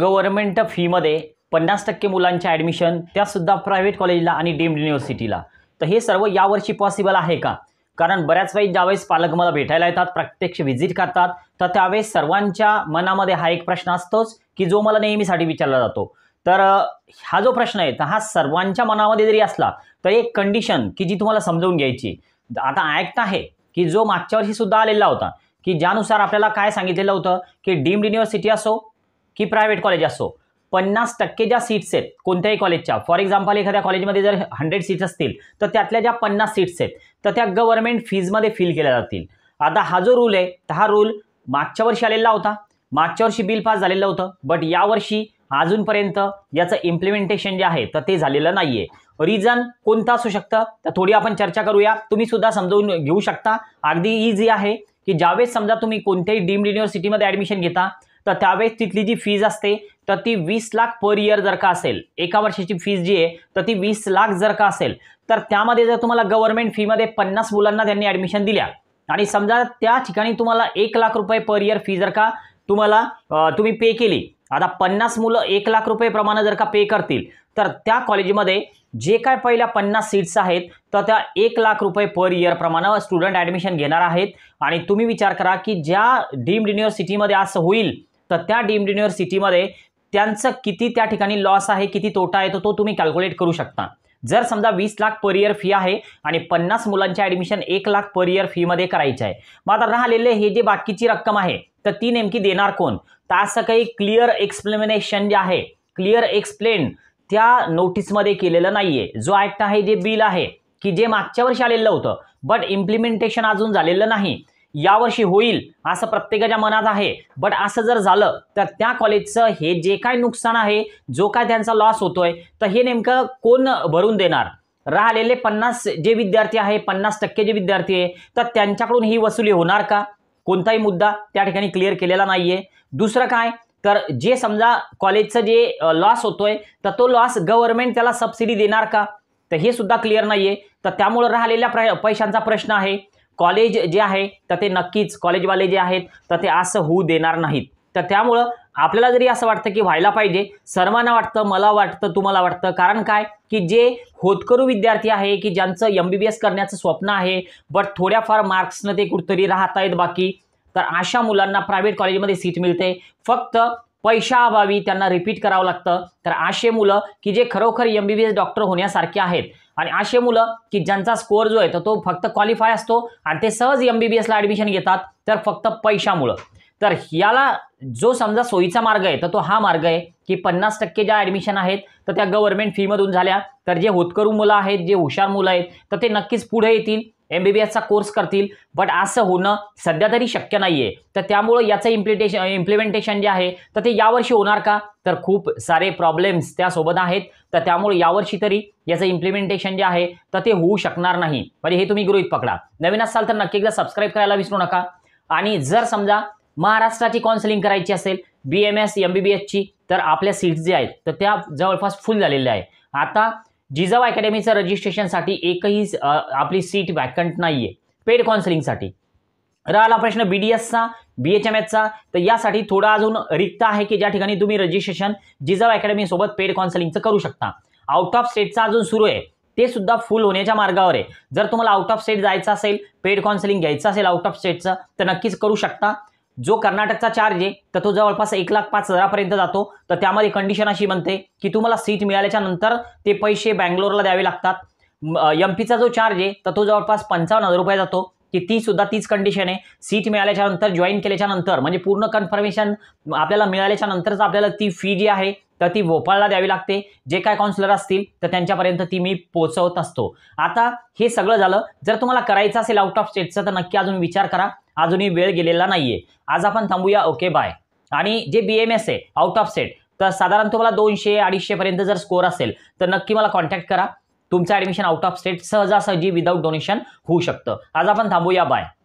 government फीमध्ये पन्नास टक्के मुलांच्या ॲडमिशन त्यासुद्धा प्रायव्हेट कॉलेजला आणि डीम्ड युनिव्हर्सिटीला तर हे सर्व यावर्षी पॉसिबल आहे का कारण बऱ्याच वेळी ज्यावेळेस पालक मला भेटायला येतात प्रत्यक्ष व्हिजिट करतात तर त्यावेळेस सर्वांच्या मनामध्ये हा एक प्रश्न असतोच की जो मला नेहमीसाठी विचारला जातो तर हा जो प्रश्न आहे तर हा सर्वांच्या मनामध्ये जरी असला तर एक कंडिशन की जी तुम्हाला समजवून घ्यायची आता ॲक्ट आहे की जो मागच्या वर्षीसुद्धा आलेला होता की ज्यानुसार आपल्याला काय सांगितलेलं होतं की डीम्ड युनिव्हर्सिटी असो की प्रायव्हेट कॉलेज असो पन्नास टक्के ज्या सीट्स आहेत कोणत्याही कॉलेजच्या फॉर एक्झाम्पल एखाद्या कॉलेजमध्ये जर हंड्रेड सीट्स असतील तर त्यातल्या ज्या पन्नास सीट्स आहेत तर त्या गव्हर्नमेंट फीजमध्ये फिल केल्या जातील आता हा जो रूल आहे तर हा रूल मागच्या वर्षी आलेला होता मागच्या वर्षी बिल पास झालेलं होतं बट यावर्षी अजूनपर्यंत याचं इम्प्लिमेंटेशन जे आहे तर ते झालेलं नाही आहे रिझन कोणतं असू शकतं तर थोडी आपण चर्चा करूया तुम्ही सुद्धा समजून घेऊ शकता अगदी इझी आहे की ज्यावेळेस समजा तुम्ही कोणत्याही डीम्ड युनिव्हर्सिटीमध्ये ॲडमिशन घेता तर त्यावेळेस तिथली जी फीज असते तर ती वीस लाख पर इयर जर का असेल एका वर्षाची फीज जी आहे तर ती वीस लाख जर का असेल तर त्यामध्ये जर तुम्हाला गव्हर्नमेंट फीमध्ये पन्नास मुलांना त्यांनी ॲडमिशन दिल्या आणि समजा त्या ठिकाणी तुम्हाला एक लाख रुपये पर इयर फी जर का तुम्हाला तुम्ही पे केली आता पन्नास मुलं एक लाख रुपये प्रमाणे जर का पे करतील तर त्या कॉलेजमध्ये जे काय पहिल्या पन्नास सीट्स आहेत तर त्या एक लाख रुपये पर इयर प्रमाणे स्टुडंट ॲडमिशन घेणार आहेत आणि तुम्ही विचार करा की ज्या डीम्ड युनिव्हर्सिटीमध्ये असं होईल तर त्या डीम्ड युनिव्हर्सिटीमध्ये त्यांचं किती त्या ठिकाणी लॉस आहे किती तोटा आहे तो तो तुम्ही कॅल्क्युलेट करू शकता जर समजा वीस लाख पर इयर फी आहे आणि पन्नास मुलांच्या ॲडमिशन एक लाख पर इयर फीमध्ये करायची आहे मग आता राहिलेले हे जे बाकीची रक्कम आहे तर ती नेमकी देणार कोण तर असं काही क्लिअर एक्सप्लेनेशन जे आहे क्लिअर एक्सप्लेन त्या नोटीसमध्ये केलेलं नाही आहे जो ॲक्ट आहे जे बिल आहे की जे मागच्या वर्षी आलेलं होतं बट इम्प्लिमेंटेशन अजून झालेलं नाही यावर्षी होईल असं प्रत्येकाच्या मनात आहे बट असं जर झालं तर त्या कॉलेजचं हे जे काय नुकसान आहे जो काय त्यांचा लॉस होतोय तर हे नेमकं कोण भरून देणार राहिलेले पन्नास जे विद्यार्थी आहे पन्नास टक्के जे विद्यार्थी आहे तर त्यांच्याकडून ही वसुली होणार का कोणताही मुद्दा त्या ठिकाणी क्लिअर केलेला नाही दुसरं काय तर जे समजा कॉलेजचं जे लॉस होतोय तर तो लॉस गव्हर्नमेंट त्याला सबसिडी देणार का तर हे सुद्धा क्लिअर नाहीये तर त्यामुळं राहिलेल्या प्र पैशांचा प्रश्न आहे कॉलेज जे आहे तर ते नक्कीच कॉलेजवाले जे आहेत तर ते असं होऊ देणार नाहीत तर त्यामुळं आपल्याला जरी असं वाटतं की व्हायला पाहिजे सर्वांना वाटतं मला वाटतं तुम्हाला वाटतं कारण काय की जे होतकरू विद्यार्थी आहे की ज्यांचं एम बी बी एस करण्याचं स्वप्न आहे बट थोड्याफार मार्क्सनं ते कुठतरी राहत आहेत बाकी तर अशा मुलांना प्रायव्हेट कॉलेजमध्ये सीट मिळते फक्त पैशाअभावी त्यांना रिपीट करावं लागतं तर असे मुलं की जे खरोखर M B B S doctor होण्यासारखे आहेत आणि असे मुलं की ज्यांचा स्कोअर जो आहे तर तो फक्त क्वालिफाय असतो आणि ते सहज एम बी बी एसला ॲडमिशन घेतात तर फक्त पैशामुळं तर याला जो समजा सोयीचा मार्ग आहे तर तो हा मार्ग आहे की पन्नास टक्के ज्या ॲडमिशन आहेत तर त्या गव्हर्नमेंट फीमधून झाल्या तर जे होतकरू मुलं आहेत जे हुशार मुलं आहेत तर ते नक्कीच पुढे येतील एम बी बी एसचा कोर्स करतील बट असं होणं सध्या तरी शक्य नाही आहे तर त्यामुळं याचं इम्प्लिटेशन इम्प्लिमेंटेशन जे आहे तर ते यावर्षी होणार का तर खूप सारे प्रॉब्लेम्स त्यासोबत आहेत तर त्यामुळे यावर्षी तरी याचं इम्प्लिमेंटेशन जे आहे तर ते होऊ शकणार नाही म्हणजे हे तुम्ही गृहित पकडा नवीन असाल तर नक्की एकदा सबस्क्राईब करायला विसरू नका आणि जर समजा महाराष्ट्राची काउन्सिलिंग करायची असेल B M S M B B एसची तर आपल्या सीट्स जे आहेत तर त्या जवळपास फुल झालेल्या आहे आता जिजाऊ अकॅडमीचं रजिस्ट्रेशनसाठी एकही आपली सीट वॅकंट नाहीये आहे पेड काउन्सिलिंगसाठी राहिला प्रश्न बी डी एसचा बी एच एम चा तर यासाठी थोडा अजून रिक्त आहे की ज्या ठिकाणी तुम्ही रजिस्ट्रेशन जिजाऊ सोबत पेड काउन्सिलिंगचं करू शकता आउट ऑफ स्टेटचा अजून सुरू आहे ते सुद्धा फुल होण्याच्या मार्गावर आहे जर तुम्हाला आउट ऑफ स्टेट जायचं असेल पेड काउन्सिलिंग घ्यायचं असेल आउट ऑफ स्टेटचं तर नक्कीच करू शकता जो कर्नाटकचा चार्ज आहे तर तो जवळपास एक लाख पाच हजारापर्यंत जातो तर त्यामध्ये कंडिशन अशी म्हणते की तुम्हाला सीट मिळाल्याच्या नंतर ते पैसे बँगलोरला द्यावे लागतात एम पीचा जो चार्ज आहे तर तो जवळपास पंचावन्न हजार रुपये जातो की ती सुद्धा तीच कंडिशन आहे सीट मिळाल्याच्या नंतर जॉईन केल्याच्या नंतर म्हणजे पूर्ण कन्फर्मेशन आपल्याला मिळाल्याच्या नंतरच आपल्याला ती फी जी आहे तर ती भोपाळला द्यावी लागते जे काय काउन्सिलर असतील तर त्यांच्यापर्यंत ती मी पोचवत असतो आता हे सगळं झालं जर तुम्हाला करायचं असेल आउट ऑफ स्टेटचा तर नक्की अजून विचार करा अजूनही वेळ गेलेला नाहीये आज आपण थांबूया ओके बाय आणि जे बी एम एस आहे आउट ऑफ सेट तर साधारण तुम्हाला दोनशे पर्यंत जर स्कोर असेल तर नक्की मला कॉन्टॅक्ट करा तुमचं ऍडमिशन आउट ऑफ स्टेट सहजासहजी विदाउट डोनेशन होऊ शकतं आज आपण थांबूया बाय